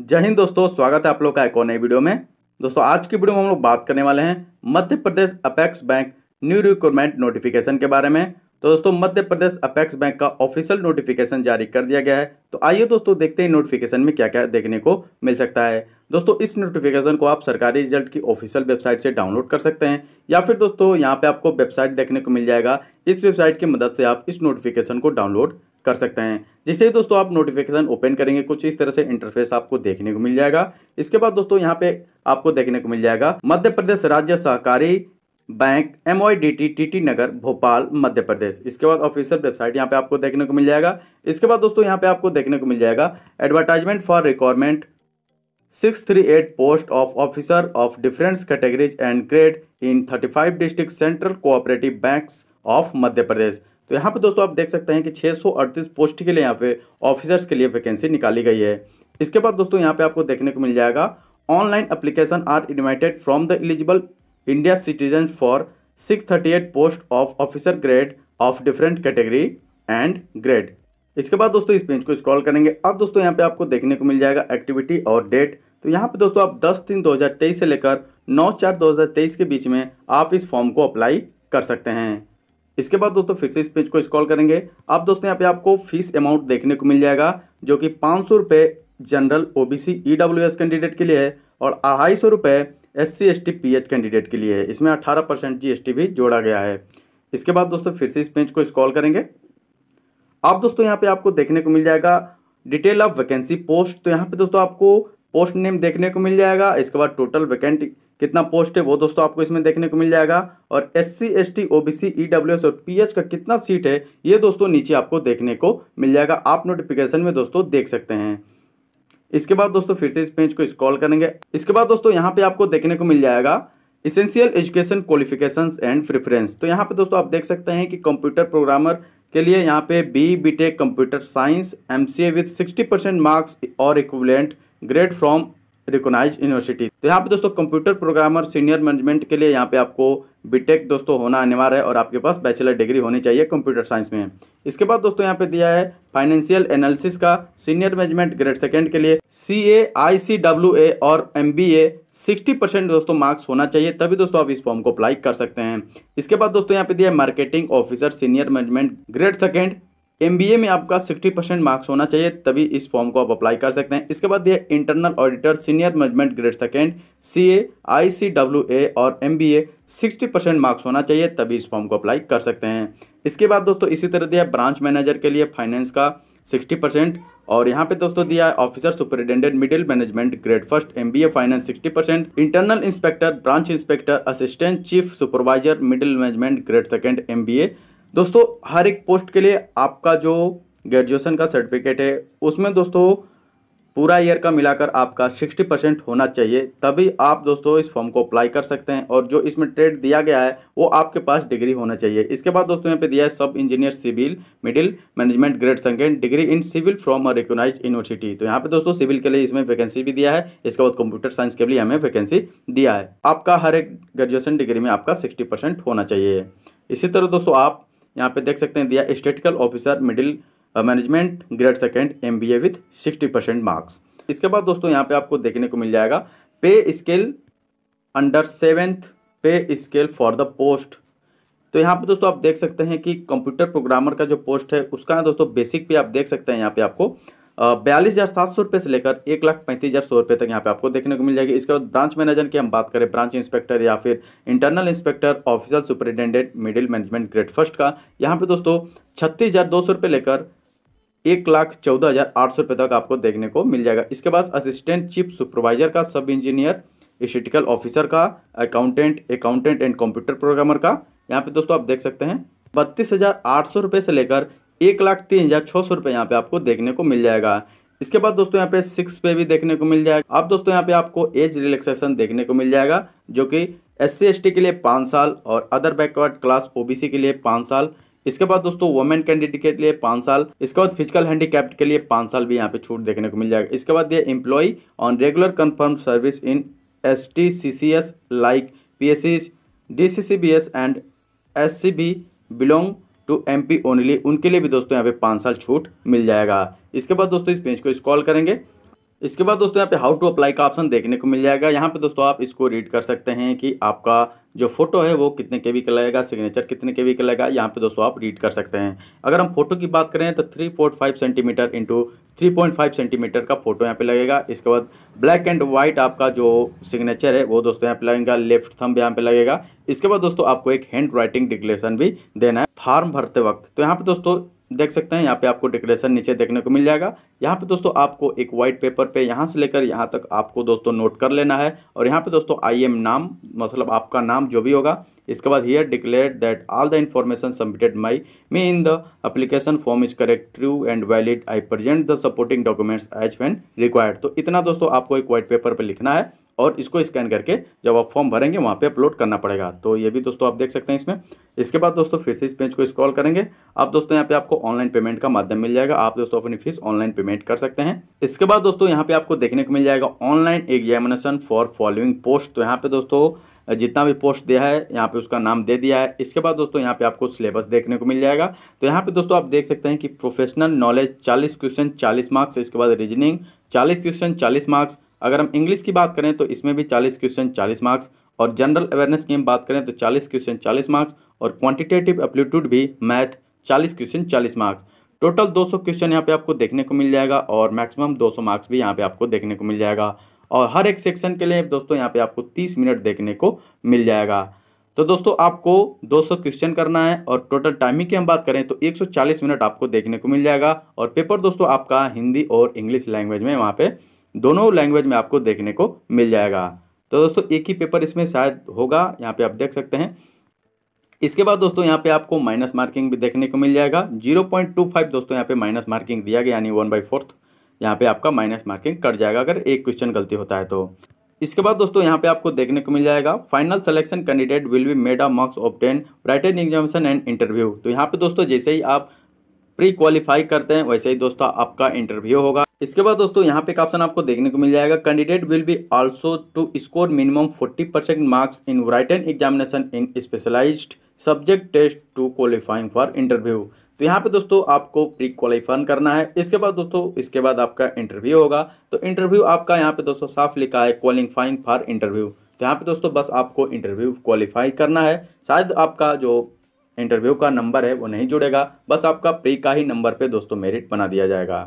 जय हिंद दोस्तों स्वागत है आप लोग का एक और नई वीडियो में दोस्तों आज की वीडियो में हम लोग बात करने वाले हैं Madhya Pradesh apex bank new recruitment notification के बारे में तो दोस्तों मध्य प्रदेश अपेक्स बैंक का ऑफिशियल नोटिफिकेशन जारी कर दिया गया है तो आइए दोस्तों देखते हैं नोटिफिकेशन में क्या क्या देखने को मिल सकता है दोस्तों इस नोटिफिकेशन को आप सरकारी रिजल्ट की ऑफिशियल वेबसाइट से डाउनलोड कर सकते हैं या फिर दोस्तों यहाँ पे आपको वेबसाइट देखने को मिल जाएगा इस वेबसाइट की मदद से आप इस नोटिफिकेशन को डाउनलोड कर सकते हैं जिससे दोस्तों आप नोटिफिकेशन ओपन करेंगे कुछ इस तरह से इंटरफेस आपको देखने को मिल जाएगा इसके बाद दोस्तों यहाँ पे आपको देखने को मिल जाएगा मध्य प्रदेश राज्य सहकारी bank M I D T T T Nagar Bhopal Madhya Pradesh इसके बाद ऑफिशियल वेबसाइट यहाँ पे आपको देखने को मिल जाएगा इसके बाद दोस्तों यहाँ पे आपको देखने को मिल जाएगा advertisement for requirement six three eight post of officer of difference categories and grade in thirty five district central cooperative banks of Madhya Pradesh तो यहाँ पर दोस्तों आप देख सकते हैं कि छः पोस्ट के लिए यहाँ पे ऑफिसर्स के लिए वैकेंसी निकाली गई है इसके बाद दोस्तों यहाँ पे आपको देखने को मिल जाएगा online application are invited from the eligible India citizen for 638 post of officer grade of different category and grade इसके बाद दोस्तों इस पेज को स्क्रॉल करेंगे अब दोस्तों यहाँ पे आपको देखने को मिल जाएगा एक्टिविटी और डेट तो यहाँ पे दोस्तों आप 10 तीन 2023 से लेकर 9 चार 2023 के बीच में आप इस फॉर्म को अप्लाई कर सकते हैं इसके बाद दोस्तों फिर से इस पेज को स्क्रॉल करेंगे अब दोस्तों यहाँ पे आपको फीस अमाउंट देखने को मिल जाएगा जो कि पाँच सौ रुपये general O B C E W S candidate के लिए है और अढ़ाई सौ रुपये S C S T P H candidate के लिए है इसमें अठारह परसेंट जी एस टी भी जोड़ा गया है इसके बाद दोस्तों फिर से इस पेज को स्क्रॉल करेंगे अब दोस्तों यहाँ पे आपको देखने को मिल जाएगा डिटेल ऑफ वैकेंसी पोस्ट तो यहाँ पे दोस्तों आपको पोस्ट नेम देखने को मिल जाएगा इसके बाद टोटल वैकेंट कितना पोस्ट है वो दोस्तों आपको इसमें देखने को मिल जाएगा और S C S T O B C E W S और पी एच का कितना सीट है ये दोस्तों नीचे आपको देखने को मिल जाएगा आप नोटिफिकेशन में दोस्तों देख सकते हैं इसके बाद दोस्तों फिर से इस पेज को स्क्रॉल करेंगे इसके बाद दोस्तों यहाँ पे आपको देखने को मिल जाएगा essential education qualification and preference तो यहाँ पे दोस्तों आप देख सकते हैं कि कंप्यूटर प्रोग्रामर के लिए यहाँ पे B B computer science MCA with with percent marks और equivalent grade from recognise university तो यहाँ पे दोस्तों कंप्यूटर प्रोग्रामर सीनियर मैनेजमेंट के लिए यहाँ पे आपको बीटेक दोस्तों होना अनिवार्य है और आपके पास बैचलर डिग्री होनी चाहिए कंप्यूटर साइंस में इसके बाद दोस्तों यहाँ पे दिया है फाइनेंशियल एनालिसिस का सीनियर मैनेजमेंट ग्रेड सेकेंड के लिए C A I C W A और M B A sixty percent दोस्तों मार्क्स होना चाहिए तभी दोस्तों आप इस फॉर्म को अप्लाई कर सकते हैं इसके बाद दोस्तों यहाँ पे दिया है marketing officer senior management grade second M में आपका 60 परसेंट मार्क्स होना चाहिए तभी इस फॉर्म को आप अप्लाई कर सकते हैं इसके बाद दिया internal auditor senior management grade second C A I C W A और M B A sixty percent marks होना चाहिए तभी इस फॉर्म को अप्लाई कर सकते हैं इसके बाद दोस्तों इसी तरह दिया ब्रांच मैनेजर के लिए फाइनेंस का सिक्सटी परसेंट और यहाँ पे दोस्तों दिया है officer superintendent middle management grade first M B A finance sixty percent internal inspector branch inspector assistant chief supervisor middle management grade second M B A दोस्तों हर एक पोस्ट के लिए आपका जो ग्रेजुएशन का सर्टिफिकेट है उसमें दोस्तों पूरा ईयर का मिलाकर आपका 60 परसेंट होना चाहिए तभी आप दोस्तों इस फॉर्म को अप्लाई कर सकते हैं और जो इसमें ट्रेड दिया गया है वो आपके पास डिग्री होना चाहिए इसके बाद दोस्तों यहाँ पे दिया है sub engineer civil middle management grade second degree in civil from a recognise university तो यहाँ पे दोस्तों सिविल के लिए इसमें वैकेंसी भी दिया है इसके बाद कंप्यूटर साइंस के लिए हमें वैकेंसी दिया है आपका हर एक ग्रेजुएशन डिग्री में आपका सिक्सटी होना चाहिए इसी तरह दोस्तों आप यहाँ पे देख सकते हैं दिया statistical officer middle management grade second M B A with sixty percent marks इसके बाद दोस्तों यहाँ पे आपको देखने को मिल जाएगा pay scale under seventh pay scale for the post तो यहाँ पे दोस्तों आप देख सकते हैं कि कंप्यूटर प्रोग्रामर का जो पोस्ट है उसका दोस्तों बेसिक पे आप देख सकते हैं यहाँ पे आपको बयालीस हज़ार सात सौ रुपये से लेकर एक लाख पैंतीस हज़ार सौ रुपये तक यहाँ पे आपको देखने को मिल जाएगी इसके बाद ब्रांच मैनेजर की हम बात करें ब्रांच इंस्पेक्टर या फिर internal inspector officer superintendent middle management grade first का यहाँ पे दोस्तों छत्तीस हज़ार दो सौ रुपये लेकर एक लाख चौदह हज़ार आठ सौ रुपये तक आपको देखने को मिल जाएगा इसके बाद असिस्टेंट चीफ सुपरवाइजर का सब इंजीनियर स्टिटिकल ऑफिसर का accountant accountant and computer programmer का यहाँ पे दोस्तों आप देख सकते हैं बत्तीस हज़ार आठ सौ रुपये से लेकर एक लाख तीन हज़ार छः सौ रुपये यहाँ पे आपको देखने को मिल जाएगा इसके बाद दोस्तों यहाँ पे सिक्स पे भी देखने को मिल जाएगा अब दोस्तों यहाँ पे आपको एज रिलैक्सेशन देखने को मिल जाएगा जो कि एस सी के लिए पाँच साल और अदर बैकवर्ड क्लास ओबीसी के लिए पाँच साल इसके बाद दोस्तों वुमेन कैंडिडेट के लिए पाँच साल इसके बाद फिजिकल हैंडीकैप्ट के लिए पाँच साल भी यहाँ पे छूट देखने को मिल जाएगा इसके बाद ये employee on regular confirm service in S T C C S like P S C D and S C B belong to M P only उनके लिए भी दोस्तों यहाँ पे पाँच साल छूट मिल जाएगा इसके बाद दोस्तों इस पेज को स्क्रॉल करेंगे इसके बाद दोस्तों यहाँ पे हाउ टू अप्लाई का ऑप्शन देखने को मिल जाएगा यहाँ पे दोस्तों आप इसको रीड कर सकते हैं कि आपका जो फोटो है वो कितने के वी का लगेगा सिग्नेचर कितने के वी का लगेगा यहाँ पे दोस्तों आप रीड कर सकते हैं अगर हम फोटो की बात करें तो three four five centimetre into 3.5 centimetre का फोटो यहाँ पे लगेगा इसके बाद ब्लैक एंड व्हाइट आपका जो सिग्नेचर है वो दोस्तों यहाँ पे लगेगा लेफ्ट थंब यहाँ पे लगेगा इसके बाद दोस्तों आपको एक हैंड राइटिंग डिक्लेरेशन भी देना है फार्म भरते वक्त तो यहाँ पे दोस्तों देख सकते हैं यहाँ पे आपको डेकोरेशन नीचे देखने को मिल जाएगा यहाँ पे दोस्तों आपको एक वाइट पेपर पे यहाँ से लेकर यहाँ तक आपको दोस्तों नोट कर लेना है और यहाँ पे दोस्तों आई एम नाम मतलब आपका नाम जो भी होगा इसके बाद here declare that all the information submitted my me in the application form is correct true and valid I present the supporting documents as when required तो इतना दोस्तों आपको एक वाइट पेपर पर लिखना है और इसको स्कैन करके जब आप फॉर्म भरेंगे वहाँ पे अपलोड करना पड़ेगा तो ये भी दोस्तों आप देख सकते हैं इसमें इसके बाद दोस्तों फिर से इस पेज को स्क्रॉल करेंगे आप दोस्तों यहाँ पे आपको ऑनलाइन पेमेंट का माध्यम मिल जाएगा आप दोस्तों अपनी फीस ऑनलाइन पेमेंट कर सकते हैं इसके बाद दोस्तों यहाँ पे आपको देखने को मिल जाएगा online examination for following post तो यहाँ पे दोस्तों जितना भी पोस्ट दिया है यहाँ पे उसका नाम दे दिया है इसके बाद दोस्तों यहाँ पे आपको सिलेबस देखने को मिल जाएगा तो यहाँ पे दोस्तों आप देख सकते हैं कि प्रोफेशनल नॉलेज 40 क्वेश्चन 40 मार्क्स इसके बाद रीजनिंग 40 क्वेश्चन 40 मार्क्स अगर हम इंग्लिश की बात करें तो इसमें भी चालीस क्वेश्चन चालीस मार्क्स और जनरल अवेयरनेस की हम बात करें तो चालीस क्वेश्चन चालीस मार्क्स और क्वान्टिटेटिव एप्लीट्यूड भी मैथ चालीस क्वेश्चन चालीस मार्क्स टोटल 200 क्वेश्चन यहाँ पे आपको देखने को मिल जाएगा और मैक्सिमम 200 मार्क्स भी यहाँ पे आपको देखने को मिल जाएगा और हर एक सेक्शन के लिए दोस्तों यहाँ पे आपको तीस मिनट देखने को मिल जाएगा तो दोस्तों आपको सौ क्वेश्चन करना है और टोटल टाइमिंग की हम बात करें तो चालीस मिनट आपको देखने को मिल जाएगा और पेपर दोस्तों आपका हिंदी और इंग्लिश लैंग्वेज में वहाँ पर दोनों लैंग्वेज में आपको देखने को मिल जाएगा तो दोस्तों एक ही पेपर इसमें शायद होगा यहाँ पे आप देख सकते हैं इसके बाद दोस्तों यहाँ पे आपको माइनस मार्किंग भी देखने को मिल जाएगा जीरो पॉइंट टू फाइव दोस्तों यहाँ पे माइनस मार्किंग दिया गया यानी वन बाई फोर्थ यहाँ पे आपका माइनस मार्किंग कट जाएगा अगर एक क्वेश्चन गलती होता है तो इसके बाद दोस्तों यहाँ पे आपको देखने को मिल जाएगा final selection candidate will be made a marks obtain written examination and interview तो यहाँ पे दोस्तों जैसे ही आप प्री क्वालिफाई करते हैं वैसे ही दोस्तों आपका इंटरव्यू होगा इसके बाद दोस्तों यहाँ पे एक ऑप्शन आपको देखने को मिल जाएगा candidate will be also to score minimum 40 percent marks in written examination in specialised subject test to qualifying for interview तो यहाँ पे दोस्तों आपको प्री क्वालिफाइन करना है इसके बाद दोस्तों इसके बाद आपका इंटरव्यू होगा तो इंटरव्यू आपका यहाँ पे दोस्तों साफ लिखा है क्वालिफाइंग फॉर इंटरव्यू तो यहाँ पे दोस्तों बस आपको इंटरव्यू क्वालिफाई करना है शायद आपका जो इंटरव्यू का नंबर है वो नहीं जुड़ेगा बस आपका प्री का ही नंबर पे दोस्तों मेरिट बना दिया जाएगा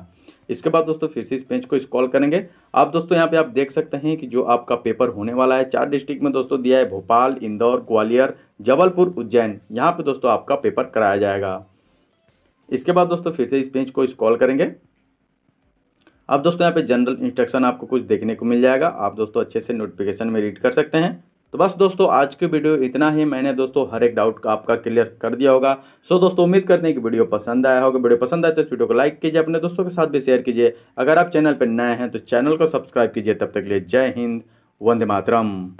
इसके बाद दोस्तों फिर से इस पेज को स्कॉल करेंगे आप दोस्तों यहाँ पे आप देख सकते हैं कि जो आपका पेपर होने वाला है चार डिस्ट्रिक्ट में दोस्तों दिया है भोपाल इंदौर ग्वालियर जबलपुर उज्जैन यहाँ पे दोस्तों आपका पेपर कराया जाएगा इसके बाद दोस्तों फिर से इस पेज को स्कॉल करेंगे अब दोस्तों यहाँ पे जनरल इंस्ट्रक्शन आपको कुछ देखने को मिल जाएगा आप दोस्तों अच्छे से नोटिफिकेशन में रीड कर सकते हैं तो बस दोस्तों आज की वीडियो इतना ही मैंने दोस्तों हर एक डाउट का आपका क्लियर कर दिया होगा सो दोस्तों उम्मीद करते हैं कि वीडियो पसंद आया होगा वीडियो पसंद आए तो इस वीडियो को लाइक कीजिए अपने दोस्तों के साथ भी शेयर कीजिए अगर आप चैनल पर नए हैं तो चैनल को सब्सक्राइब कीजिए तब तक लिए जय हिंद वंदे मातरम